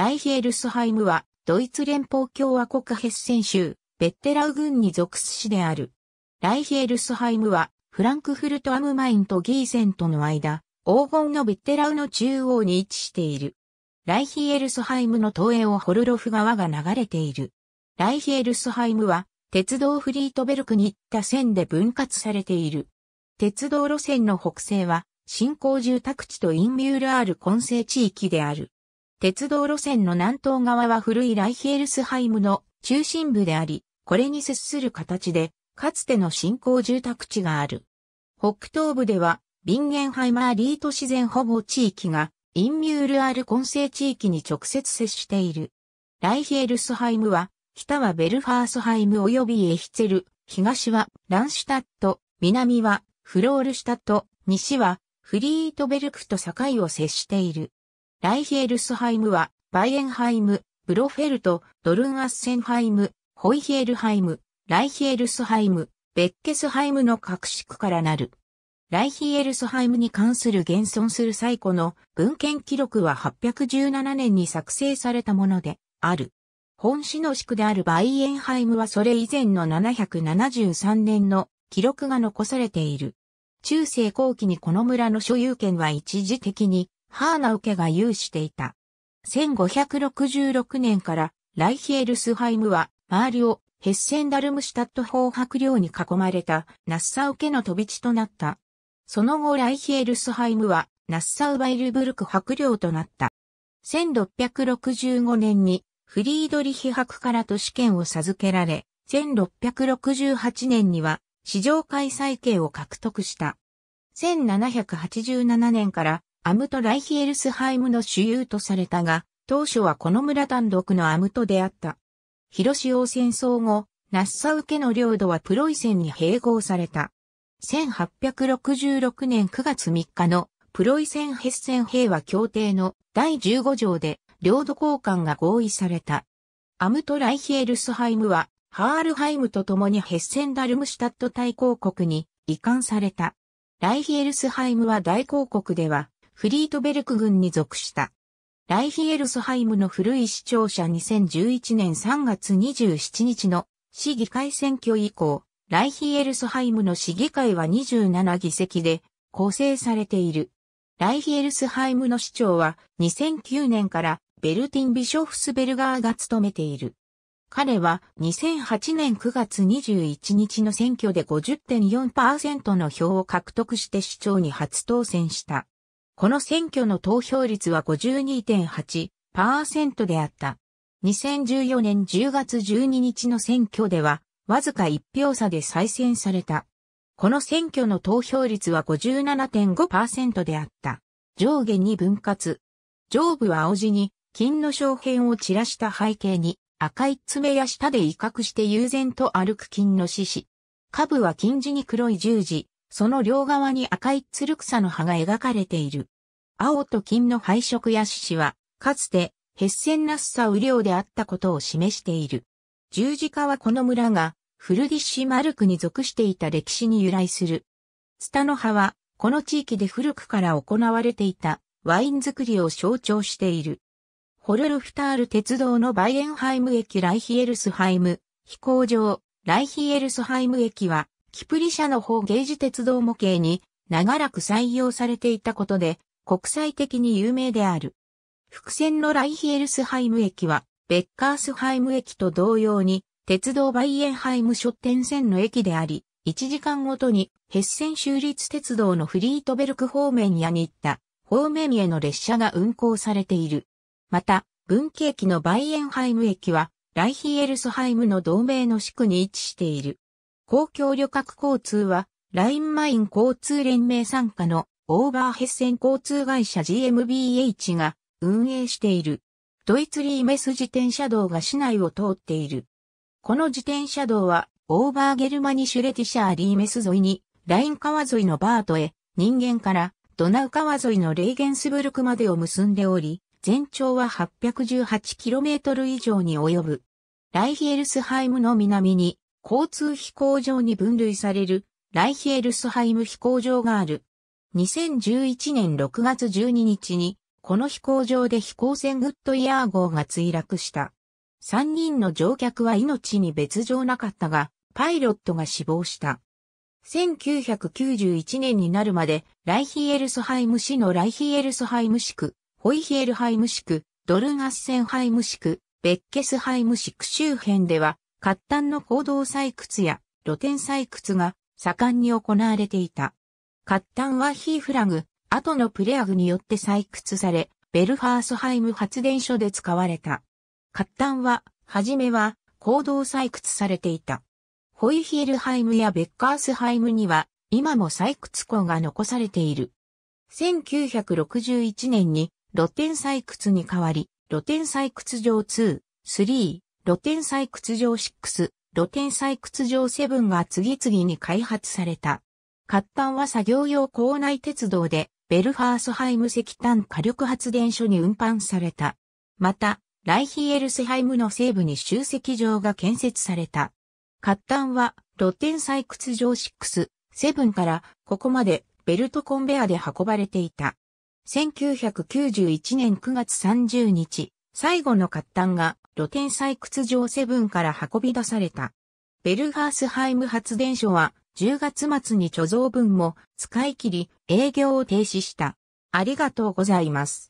ライヒエルスハイムは、ドイツ連邦共和国ヘッセン州、ベッテラウ郡に属す市である。ライヒエルスハイムは、フランクフルトアムマインとギーセンとの間、黄金のベッテラウの中央に位置している。ライヒエルスハイムの東映をホルロフ川が流れている。ライヒエルスハイムは、鉄道フリートベルクに行った線で分割されている。鉄道路線の北西は、新興住宅地とインミュールアール混成地域である。鉄道路線の南東側は古いライヒエルスハイムの中心部であり、これに接する形で、かつての新興住宅地がある。北東部では、ビンゲンハイマーリート自然保護地域が、インミュールアル根性地域に直接接している。ライヒエルスハイムは、北はベルファースハイム及びエヒツェル、東はランシュタット、南はフロールシュタット、西はフリートベルクと境を接している。ライヒエルスハイムは、バイエンハイム、ブロフェルト、ドルンアッセンハイム、ホイヒエルハイム、ライヒエルスハイム、ベッケスハイムの格式からなる。ライヒエルスハイムに関する現存する最古の文献記録は817年に作成されたものである。本市の宿であるバイエンハイムはそれ以前の773年の記録が残されている。中世後期にこの村の所有権は一時的にハーナウケが有していた。1566年からライヒエルスハイムは周りをヘッセンダルムシュタット法白領に囲まれたナッサウ家の飛び地となった。その後ライヒエルスハイムはナッサウバイルブルク白領となった。1665年にフリードリヒ博から都市圏を授けられ、1668年には市場開催権を獲得した。1787年からアムト・ライヒエルスハイムの主流とされたが、当初はこの村単独のアムトであった。広潮戦争後、ナッサウ家の領土はプロイセンに併合された。1866年9月3日のプロイセン・ヘッセン平和協定の第15条で領土交換が合意された。アムト・ライヒエルスハイムは、ハールハイムと共にヘッセン・ダルムシュタット大公国に移管された。ライヒエルスハイムは大公国では、フリートベルク軍に属した。ライヒエルスハイムの古い市庁舎2011年3月27日の市議会選挙以降、ライヒエルスハイムの市議会は27議席で構成されている。ライヒエルスハイムの市長は2009年からベルティン・ビショフスベルガーが務めている。彼は2008年9月21日の選挙で50.4%の票を獲得して市長に初当選した。この選挙の投票率は52.8%であった。2014年10月12日の選挙では、わずか1票差で再選された。この選挙の投票率は57.5%であった。上下に分割。上部は青地に、金の小片を散らした背景に、赤い爪や舌で威嚇して悠然と歩く金の獅子。下部は金地に黒い十字、その両側に赤いツル草の葉が描かれている。青と金の配色や獅子は、かつて、ヘッセンナッサ雨量であったことを示している。十字架はこの村が、フルディッシュマルクに属していた歴史に由来する。ツタの葉は、この地域で古くから行われていたワイン作りを象徴している。ホルルフタール鉄道のバイエンハイム駅ライヒエルスハイム飛行場ライヒエルスハイム駅はキプリ社の方ゲージ鉄道模型に長らく採用されていたことで国際的に有名である。伏線のライヒエルスハイム駅はベッカースハイム駅と同様に鉄道バイエンハイムショッテン線の駅であり、1時間ごとにヘッセン州立鉄道のフリートベルク方面やった方面への列車が運行されている。また、分岐駅のバイエンハイム駅はライヒエルスハイムの同盟の地区に位置している。公共旅客交通は、ラインマイン交通連盟参加のオーバーヘッセン交通会社 GMBH が運営している。ドイツリーメス自転車道が市内を通っている。この自転車道は、オーバーゲルマニシュレティシャーリーメス沿いに、ライン川沿いのバートへ、人間からドナウ川沿いのレーゲンスブルクまでを結んでおり、全長は 818km 以上に及ぶ。ライヒエルスハイムの南に交通飛行場に分類されるライヒエルスハイム飛行場がある。2011年6月12日に、この飛行場で飛行船グッドイヤー号が墜落した。3人の乗客は命に別状なかったが、パイロットが死亡した。1991年になるまで、ライヒエルスハイム市のライヒエルスハイム市区、ホイヒエルハイム市区、ドルガッセンハイム市区、ベッケスハイム市区周辺では、活端の行動採掘や露天採掘が盛んに行われていた。活端はヒーフラグ、後のプレアグによって採掘され、ベルファースハイム発電所で使われた。活端は、はじめは、行動採掘されていた。ホイヒールハイムやベッカースハイムには、今も採掘庫が残されている。1961年に露天採掘に変わり、露天採掘場2、3、露天採掘場6、露天採掘場7が次々に開発された。活炭は作業用校内鉄道で、ベルファースハイム石炭火力発電所に運搬された。また、ライヒエルスハイムの西部に集積場が建設された。活炭は露天採掘場6、7からここまでベルトコンベアで運ばれていた。1991年9月30日、最後の活炭が露天採掘場セブンから運び出された。ベルハースハイム発電所は10月末に貯蔵分も使い切り営業を停止した。ありがとうございます。